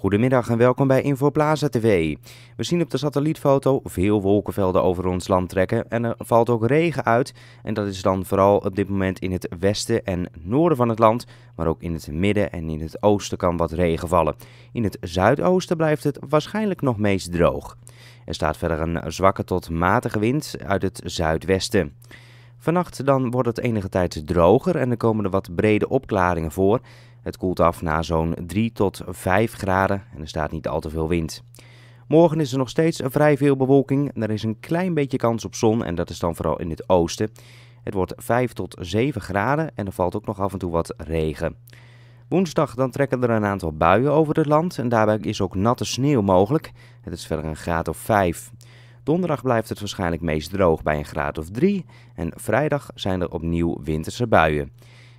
Goedemiddag en welkom bij Infoplaza TV. We zien op de satellietfoto veel wolkenvelden over ons land trekken en er valt ook regen uit. En dat is dan vooral op dit moment in het westen en noorden van het land, maar ook in het midden en in het oosten kan wat regen vallen. In het zuidoosten blijft het waarschijnlijk nog meest droog. Er staat verder een zwakke tot matige wind uit het zuidwesten. Vannacht dan wordt het enige tijd droger en er komen er wat brede opklaringen voor. Het koelt af na zo'n 3 tot 5 graden en er staat niet al te veel wind. Morgen is er nog steeds vrij veel bewolking. Er is een klein beetje kans op zon en dat is dan vooral in het oosten. Het wordt 5 tot 7 graden en er valt ook nog af en toe wat regen. Woensdag dan trekken er een aantal buien over het land en daarbij is ook natte sneeuw mogelijk. Het is verder een graad of 5. Donderdag blijft het waarschijnlijk meest droog bij een graad of 3 en vrijdag zijn er opnieuw winterse buien.